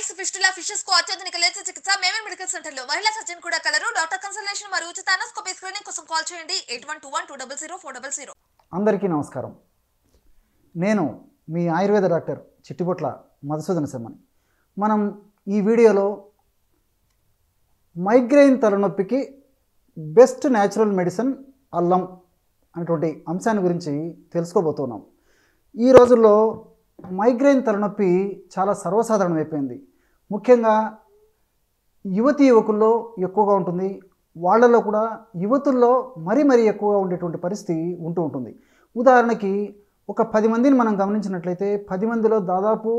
spikes fistula fishes కు అత్యాధునిక లేత చికిత్స మేమే మెడికల్ సెంటర్ లో మహిళా సర్జన్ కూడా కలరు డాక్టర్ కన్సల్టేషన్ మరియు ఉచిత అనస్కోపీ స్క్రీనింగ్ కోసం కాల్ చేయండి eight one two one two double zero four double zero అందరికీ నమస్కారం నేను మీ ఆయుర్వేద డాక్టర్ చిట్టిపొట్ల మధుసూదన శర్మని మనం ఈ వీడియోలో మైగ్రెయిన్ తలనొప్పికి బెస్ట్ న్యాచురల్ మెడిసిన్ అల్లం అనేటువంటి అంశాన్ని గురించి తెలుసుకోబోతున్నాం ఈ రోజుల్లో మైగ్రేన్ తలనొప్పి చాలా సర్వసాధారణమైపోయింది ముఖ్యంగా యువతి యువకుల్లో ఎక్కువగా ఉంటుంది వాళ్లలో కూడా యువతుల్లో మరీ మరీ ఎక్కువగా ఉండేటువంటి పరిస్థితి ఉంటూ ఉంటుంది ఉదాహరణకి ఒక పది మందిని మనం గమనించినట్లయితే పది మందిలో దాదాపు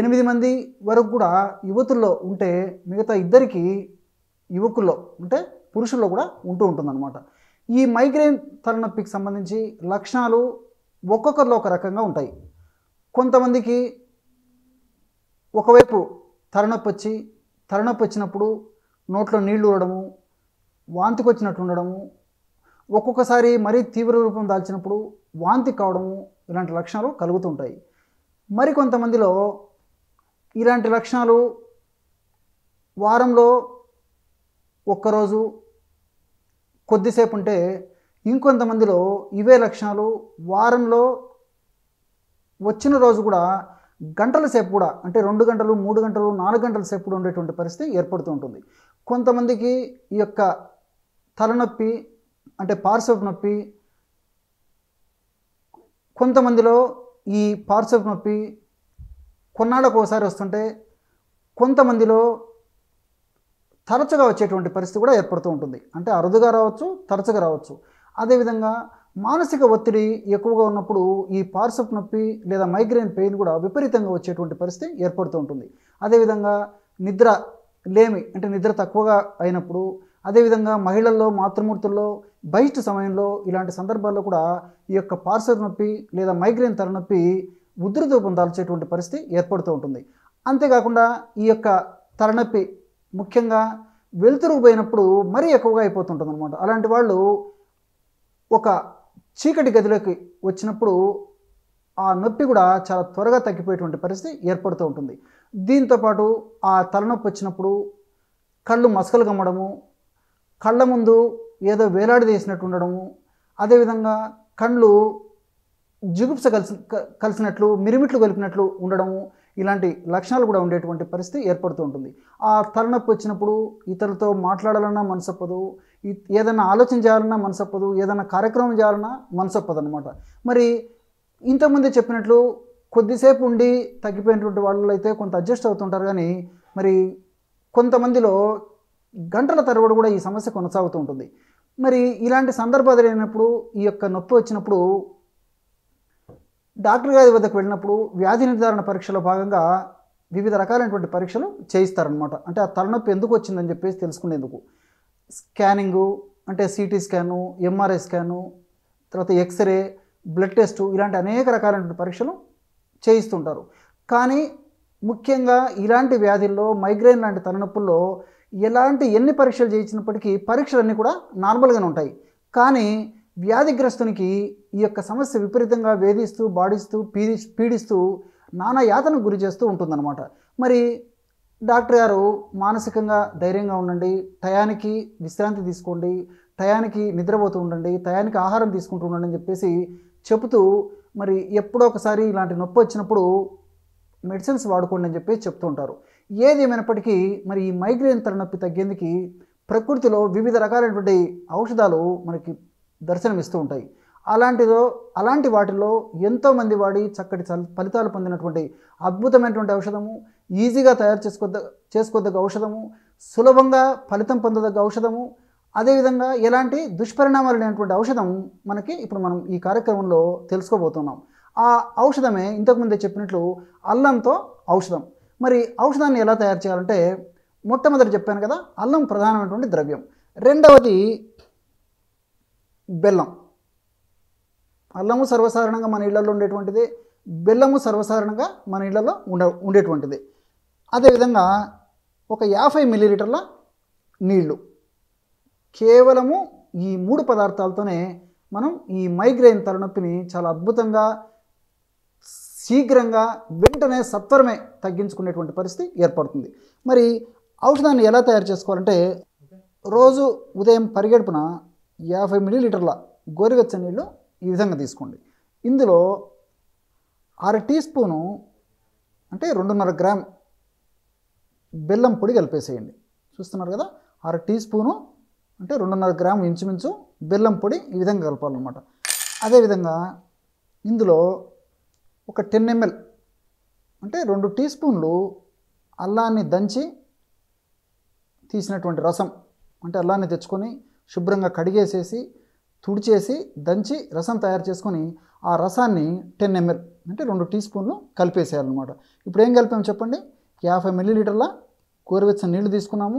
ఎనిమిది మంది వరకు కూడా యువతుల్లో ఉంటే మిగతా ఇద్దరికి యువకుల్లో అంటే పురుషుల్లో కూడా ఉంటూ ఉంటుందన్నమాట ఈ మైగ్రేన్ తలనొప్పికి సంబంధించి లక్షణాలు ఒక్కొక్కరిలో ఒక రకంగా ఉంటాయి కొంతమందికి ఒకవైపు తలనొప్పి వచ్చి తలనొప్పి వచ్చినప్పుడు నోట్లో నీళ్లు ఊడడము వాంతికి వచ్చినట్టు ఉండడము ఒక్కొక్కసారి మరీ తీవ్ర రూపం దాల్చినప్పుడు వాంతి కావడము ఇలాంటి లక్షణాలు కలుగుతుంటాయి మరికొంతమందిలో ఇలాంటి లక్షణాలు వారంలో ఒక్కరోజు కొద్దిసేపు ఉంటే ఇంకొంతమందిలో ఇవే లక్షణాలు వారంలో వచ్చిన రోజు కూడా గంటల సేపు కూడా అంటే రెండు గంటలు మూడు గంటలు నాలుగు గంటల సేపు కూడా ఉండేటువంటి పరిస్థితి ఏర్పడుతూ ఉంటుంది కొంతమందికి ఈ యొక్క తలనొప్పి అంటే పార్శ్వపు నొప్పి కొంతమందిలో ఈ పార్శ్వపు నొప్పి కొన్నాళ్ళకు ఒకసారి వస్తుంటే కొంతమందిలో తరచుగా వచ్చేటువంటి పరిస్థితి కూడా ఏర్పడుతూ ఉంటుంది అంటే అరుదుగా రావచ్చు తరచుగా రావచ్చు అదేవిధంగా మానసిక ఒత్తిడి ఎక్కువగా ఉన్నప్పుడు ఈ పార్సప్ నొప్పి లేదా మైగ్రేన్ పెయిన్ కూడా విపరీతంగా వచ్చేటువంటి పరిస్థితి ఏర్పడుతూ ఉంటుంది అదేవిధంగా నిద్ర లేమి అంటే నిద్ర తక్కువగా అయినప్పుడు అదేవిధంగా మహిళల్లో మాతృమూర్తుల్లో బయట సమయంలో ఇలాంటి సందర్భాల్లో కూడా ఈ యొక్క పార్సర్ నొప్పి లేదా మైగ్రేన్ తలనొప్పి ఉధృతూపం దాల్చేటువంటి పరిస్థితి ఏర్పడుతూ ఉంటుంది అంతేకాకుండా ఈ యొక్క తలనొప్పి ముఖ్యంగా వెలుతురు పోయినప్పుడు మరీ ఎక్కువగా అయిపోతుంటుంది అనమాట అలాంటి వాళ్ళు ఒక చీకటి గదిలోకి వచ్చినప్పుడు ఆ నొప్పి కూడా చాలా త్వరగా తగ్గిపోయేటువంటి పరిస్థితి ఏర్పడుతూ ఉంటుంది దీంతోపాటు ఆ తలనొప్పి వచ్చినప్పుడు కళ్ళు మసకలు కమ్మడము కళ్ళ ముందు ఏదో వేలాడదీసినట్టు ఉండడము అదేవిధంగా కళ్ళు జుగుప్స కలిసి కలిసినట్లు మిరిమిట్లు కలిపినట్లు ఉండడము ఇలాంటి లక్షణాలు కూడా ఉండేటువంటి పరిస్థితి ఏర్పడుతూ ఉంటుంది ఆ తలనొప్పి వచ్చినప్పుడు ఇతరులతో మాట్లాడాలన్నా మనసొప్పదు ఏదైనా ఆలోచన చేయాలన్నా మనసప్పదు ఏదైనా కార్యక్రమం చేయాలన్నా మనసప్పదు అనమాట మరి ఇంతకుముందే చెప్పినట్లు కొద్దిసేపు ఉండి తగ్గిపోయినటువంటి వాళ్ళు అయితే కొంత అడ్జస్ట్ అవుతుంటారు కానీ మరి కొంతమందిలో గంటల తరబడి కూడా ఈ సమస్య కొనసాగుతూ ఉంటుంది మరి ఇలాంటి సందర్భాలు లేనప్పుడు ఈ యొక్క నొప్పి వచ్చినప్పుడు డాక్టర్ గారి వద్దకు వెళ్ళినప్పుడు వ్యాధి నిర్ధారణ పరీక్షలో భాగంగా వివిధ రకాలైనటువంటి పరీక్షలు చేయిస్తారనమాట అంటే ఆ తలనొప్పి ఎందుకు వచ్చిందని చెప్పేసి తెలుసుకునేందుకు స్కానింగు అంటే సిటీ స్కాను ఎంఆర్ఐ స్కాను తర్వాత ఎక్స్రే బ్లడ్ టెస్టు ఇలాంటి అనేక రకాలైనటువంటి పరీక్షలు చేయిస్తుంటారు కానీ ముఖ్యంగా ఇలాంటి వ్యాధుల్లో మైగ్రేన్ లాంటి తలనొప్పుల్లో ఎలాంటి ఎన్ని పరీక్షలు చేయించినప్పటికీ పరీక్షలన్నీ కూడా నార్మల్గానే ఉంటాయి కానీ వ్యాధిగ్రస్తునికి ఈ యొక్క సమస్య విపరీతంగా వేధిస్తూ బాడిస్తూ పీడి పీడిస్తూ నానా యాతనకు గురి చేస్తూ ఉంటుందన్నమాట మరి డాక్టర్ గారు మానసికంగా ధైర్యంగా ఉండండి టయానికి విశ్రాంతి తీసుకోండి టయానికి నిద్రపోతూ ఉండండి టయానికి ఆహారం తీసుకుంటూ ఉండండి అని చెప్పేసి చెబుతూ మరి ఎప్పుడో ఒకసారి ఇలాంటి నొప్పి వచ్చినప్పుడు మెడిసిన్స్ వాడుకోండి అని చెప్తూ చెప్తుంటారు ఏది ఏమైనప్పటికీ మరి ఈ మైగ్రేన్ తలనొప్పి తగ్గేందుకు ప్రకృతిలో వివిధ రకాలైనటువంటి ఔషధాలు మనకి దర్శనమిస్తూ ఉంటాయి అలాంటిదో అలాంటి వాటిల్లో ఎంతోమంది వాడి చక్కటి ఫలితాలు పొందినటువంటి అద్భుతమైనటువంటి ఔషధము ఈజీగా తయారు చేసుకోద్ద చేసుకోదగ్గ ఔషధము సులభంగా ఫలితం పొందదగ్గ ఔషధము అదేవిధంగా ఎలాంటి దుష్పరిణామాలు లేనటువంటి ఔషధం మనకి ఇప్పుడు మనం ఈ కార్యక్రమంలో తెలుసుకోబోతున్నాం ఆ ఔషధమే ఇంతకుముందే చెప్పినట్లు అల్లంతో ఔషధం మరి ఔషధాన్ని ఎలా తయారు చేయాలంటే మొట్టమొదటి చెప్పాను కదా అల్లం ప్రధానమైనటువంటి ద్రవ్యం రెండవది బెల్లం అల్లము సర్వసాధారణంగా మన ఇళ్లలో ఉండేటువంటిది బెల్లము సర్వసాధారణంగా మన ఇళ్లలో ఉండ ఉండేటువంటిది అదేవిధంగా ఒక యాభై మిల్లీలీటర్ల నీళ్లు కేవలము ఈ మూడు పదార్థాలతోనే మనం ఈ మైగ్రేన్ తలనొప్పిని చాలా అద్భుతంగా శీఘ్రంగా వెంటనే సత్వరమే తగ్గించుకునేటువంటి పరిస్థితి ఏర్పడుతుంది మరి ఔషధాన్ని ఎలా తయారు చేసుకోవాలంటే రోజు ఉదయం పరిగెడుపున యాభై మిల్లీలీటర్ల గోరువెచ్చ నీళ్లు ఈ విధంగా తీసుకోండి ఇందులో అర టీ స్పూను అంటే రెండున్నర గ్రామ్ బెల్లం పొడి కలిపేసేయండి చూస్తున్నారు కదా అర టీ స్పూను అంటే రెండున్నర గ్రాము ఇంచుమించు బెల్లం పొడి ఈ విధంగా కలపాలన్నమాట అదేవిధంగా ఇందులో ఒక టెన్ ఎంఎల్ అంటే రెండు టీ స్పూన్లు అల్లాన్ని దంచి తీసినటువంటి రసం అంటే అల్లాన్ని తెచ్చుకొని శుభ్రంగా కడిగేసేసి తుడిచేసి దంచి రసం తయారు చేసుకొని ఆ రసాన్ని టెన్ ఎంఎల్ అంటే రెండు టీ స్పూన్లు కలిపేసేయాలన్నమాట ఇప్పుడు ఏం కలిపాము చెప్పండి యాభై మిల్లీలీటర్ల గోరువెచ్చని నీళ్లు తీసుకున్నాము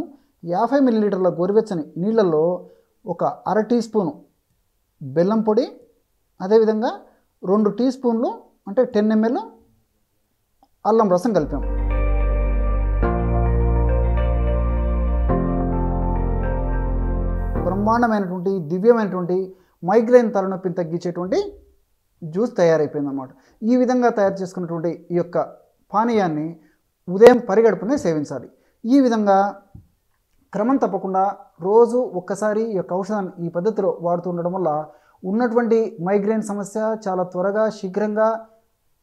యాభై మిల్లీలీటర్ల గోరువెచ్చని నీళ్ళల్లో ఒక అర టీ స్పూను బెల్లం పొడి అదేవిధంగా రెండు టీ స్పూన్లు అంటే టెన్ ఎంఎల్ అల్లం రసం కలిపాము బ్రహ్మాండమైనటువంటి దివ్యమైనటువంటి మైగ్రేన్ తలనొప్పిని తగ్గించేటువంటి జ్యూస్ తయారైపోయిందన్నమాట ఈ విధంగా తయారు చేసుకున్నటువంటి ఈ యొక్క పానీయాన్ని ఉదయం పరిగడుపునే సేవించాలి ఈ విధంగా క్రమం తప్పకుండా రోజు ఒక్కసారి ఈ యొక్క ఔషధాన్ని ఈ పద్ధతిలో వాడుతూ ఉండడం వల్ల ఉన్నటువంటి మైగ్రేన్ సమస్య చాలా త్వరగా శీఘ్రంగా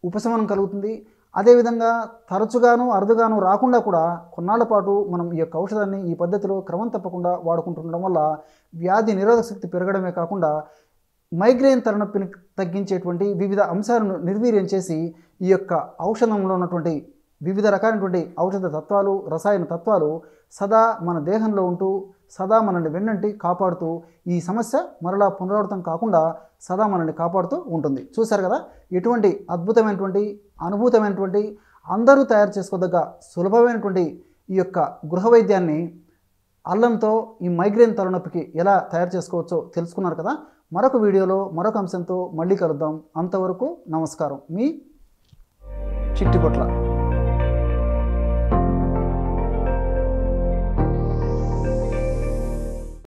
ఉపశమనం కలుగుతుంది అదేవిధంగా తరచుగాను అరుదుగాను రాకుండా కూడా కొన్నాళ్ల పాటు మనం ఈ యొక్క ఔషధాన్ని ఈ పద్ధతిలో క్రమం తప్పకుండా వాడుకుంటుండడం వల్ల వ్యాధి నిరోధక శక్తి పెరగడమే కాకుండా మైగ్రేన్ తలనొప్పిని తగ్గించేటువంటి వివిధ అంశాలను నిర్వీర్యం చేసి ఈ యొక్క ఔషధంలో ఉన్నటువంటి వివిధ రకాలైనటువంటి ఔషధ తత్వాలు రసాయన తత్వాలు సదా మన దేహంలో ఉంటూ సదా మనల్ని వెన్నంటి కాపాడుతూ ఈ సమస్య మరలా పునరావృతం కాకుండా సదా మనల్ని కాపాడుతూ ఉంటుంది చూశారు కదా ఎటువంటి అద్భుతమైనటువంటి అనుభూతమైనటువంటి అందరూ తయారు చేసుకోదగ్గ సులభమైనటువంటి ఈ యొక్క గృహ వైద్యాన్ని అల్లంతో ఈ మైగ్రేన్ తలనొప్పికి ఎలా తయారు చేసుకోవచ్చో తెలుసుకున్నారు కదా మరొక వీడియోలో మరొక అంశంతో మళ్ళీ కలుద్దాం అంతవరకు నమస్కారం మీ చిట్టిపొట్ల